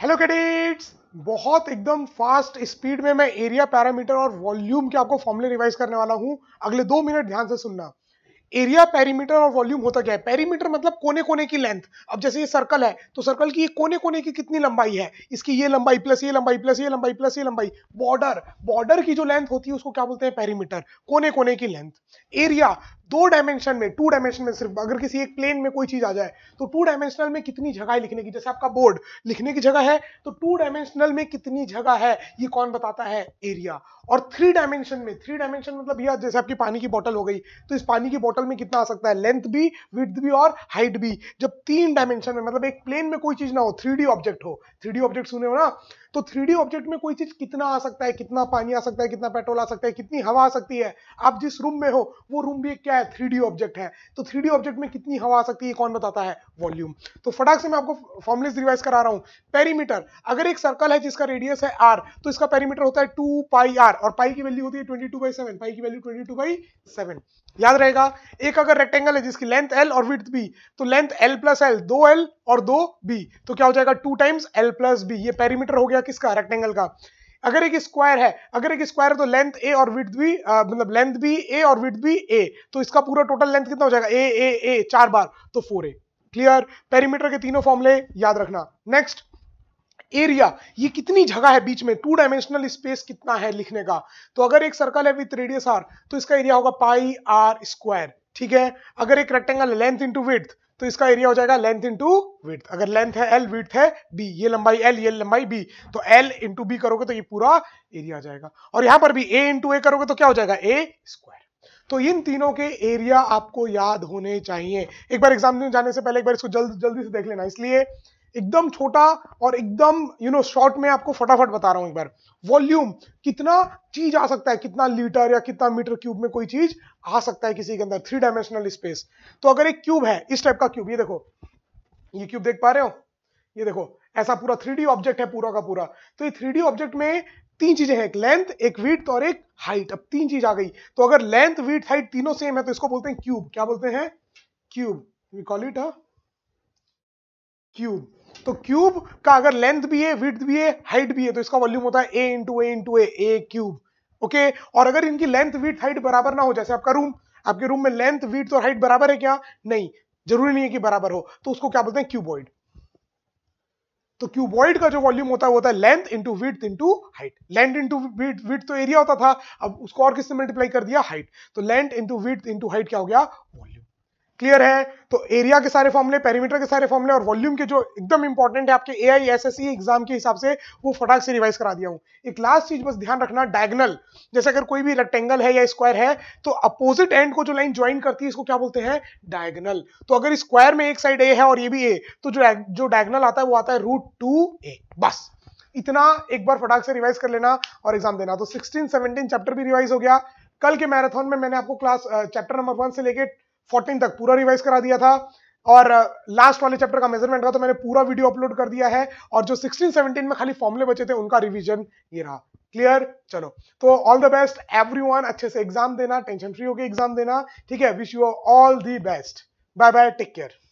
hello cadets बहुत एकदम fast speed में मैं एरिया पैरामीटर और वॉल्यूम के आपको फॉर्मूले रिवाइज करने वाला हूं अगले दो मिनट ध्यान से सुनना एरिया पेरीमीटर और वॉल्यूम होता क्या है पेरीमीटर मतलब कोने कोने की लेंथ अब जैसे ये सर्कल है तो सर्कल की कोने कोने की कितनी लंबाई है इसकी ये लंबाई प्लस ये लंबाई प्लस ये लंबाई प्लस ये लंबाई बॉर्डर बॉर्डर की जो लेंथ होती है उसको क्या बोलते हैं पैरीमीटर कोने कोने की लेंथ एरिया दो डायमेंशन में टू डायमेंशन में सिर्फ अगर किसी एक प्लेन में कोई चीज आ जाए तो टू डायमेंशनल में कितनी जगह है लिखने की जैसे आपका बोर्ड लिखने की जगह है तो टू डायमेंशनल में कितनी जगह है ये कौन बताता है एरिया और थ्री डायमेंशन में थ्री डायमेंशन मतलब यह जैसे आपकी पानी की बॉटल हो गई तो इस पानी की बॉटल में कितना आ सकता है लेंथ भी विथ भी और हाइट भी जब तीन डायमेंशन में मतलब एक प्लेन में कोई चीज ना हो थ्री ऑब्जेक्ट हो थ्री ऑब्जेक्ट सुने हो ना तो थ्री ऑब्जेक्ट में कोई चीज कितना आ सकता है कितना पानी आ सकता है कितना पेट्रोल आ सकता है कितनी हवा आ सकती है आप जिस रूम में हो वो रूम भी क्या क्या है थ्री ऑब्जेक्ट है तो थ्री ऑब्जेक्ट में कितनी हवा आ सकती है कौन बताता है वॉल्यूम तो फटाक से मैं आपको फॉर्मुलेस रिवाइज करा रहा हूँ पेरीमीटर अगर एक सर्कल है जिसका रेडियस है आर तो इसका पेरीमीटर होता है टू पाई आर और पाई की वैल्यू होती है twenty two by seven pi की value twenty two by seven याद रहेगा एक अगर रेक्टेंगल है जिसकी लेंथ एल और विथ बी तो लेंथ एल प्लस एल दो एल और दो बी तो क्या हो जाएगा two times L plus B ये पेरीमीटर हो गया किसका रेक्टेंगल का अगर एक स्क्वायर है अगर एक स्क्वायर है तो लेंथ ए और विथ भी मतलब लेंथ भी ए और विथ भी ए तो इसका पूरा टोटल लेंथ कितना हो जाएगा ए ए ए चार बार तो फोर ए क्लियर पेरीमीटर के तीनों फॉर्मूले याद रखना नेक्स्ट एरिया ये कितनी जगह है बीच में टू डायमेंशनल स्पेस कितना है लिखने का तो अगर एक सर्कल है विथ रेडियस आर तो इसका एरिया होगा पाई आर स्क्वायर ठीक है अगर एक रेक्टेंगल लेंथ इंटू विथ तो इसका एरिया हो जाएगा लेंथ इंटू विथ अगर लेंथ है एल विथ है बी ये लंबाई एल ये लंबाई बी तो एल इंटू बी करोगे तो ये पूरा एरिया आ जाएगा और यहां पर भी ए इंटू ए करोगे तो क्या हो जाएगा ए स्क्वायर तो इन तीनों के एरिया आपको याद होने चाहिए एक बार एग्जाम जाने से पहले एक बार इसको जल्द जल्दी से देख लेना इसलिए एकदम छोटा और एकदम यू नो शॉर्ट में आपको फटाफट बता रहा हूं एक बार वॉल्यूम कितना चीज आ सकता है कितना लीटर या कितना मीटर क्यूब में कोई चीज आ सकता है किसी के अंदर थ्री डायमेंशनल स्पेस तो अगर एक क्यूब है इस टाइप का क्यूब ये देखो ये क्यूब देख पा रहे हो ये देखो ऐसा पूरा थ्री ऑब्जेक्ट है पूरा का पूरा तो ये थ्री ऑब्जेक्ट में तीन चीजें हैं एक लेंथ एक वीट और एक हाइट अब तीन चीज आ गई तो अगर लेंथ वीट हाइट तीनों सेम है तो इसको बोलते हैं क्यूब क्या बोलते हैं cube we call it a cube तो क्यूब का अगर लेंथ भी है विथ भी है हाइट भी है तो इसका वॉल्यूम होता है A into A into A A cube okay और अगर इनकी लेंथ विथ हाइट बराबर ना हो जैसे आपका रूम आपके रूम में लेंथ विथ और हाइट बराबर है क्या नहीं जरूरी नहीं है कि बराबर हो तो उसको क्या बोलते हैं क्यूबॉइड तो क्यूबॉइड का जो वॉल्यूम होता है वो होता है length into width into height length into width तो एरिया होता था अब उसको और किससे मल्टीप्लाई कर दिया हाइट तो length into width into height क्या हो गया क्लियर है तो एरिया के सारे फॉर्मले पेरीमीटर के सारे फॉर्मले और वॉल्यूम के जो एकदम इंपॉर्टेंट है आपके A I S S exam के हिसाब से वो फटाक से रिवाइज करा दिया हूं एक लास्ट चीज बस ध्यान रखना डायगनल जैसे अगर कोई भी रेक्टेंगल है या स्क्वायर है तो अपोजिट एंड को जो लाइन ज्वाइन करती है इसको क्या बोलते हैं डायगनल तो अगर स्क्वायर में एक साइड ए है और ये भी ए तो जो जो डायगनल आता है वो आता है रूट टू ए बस इतना एक बार फटाक से रिवाइज कर लेना और एग्जाम देना तो सिक्सटीन सेवनटीन चैप्टर भी रिवाइज हो गया कल के मैराथन में मैंने आपको क्लास चैप्टर नंबर वन से लेके फोर्टीन तक पूरा रिवाइज करा दिया था और लास्ट वाले चैप्टर का मेजरमेंट रहा तो मैंने पूरा वीडियो अपलोड कर दिया है और जो 16 17 में खाली फॉर्मुले बचे थे उनका रिवीजन ये रहा क्लियर चलो तो ऑल द बेस्ट एवरीवन अच्छे से एग्जाम देना टेंशन फ्री होकर एग्जाम देना ठीक है wish you all the best bye bye take care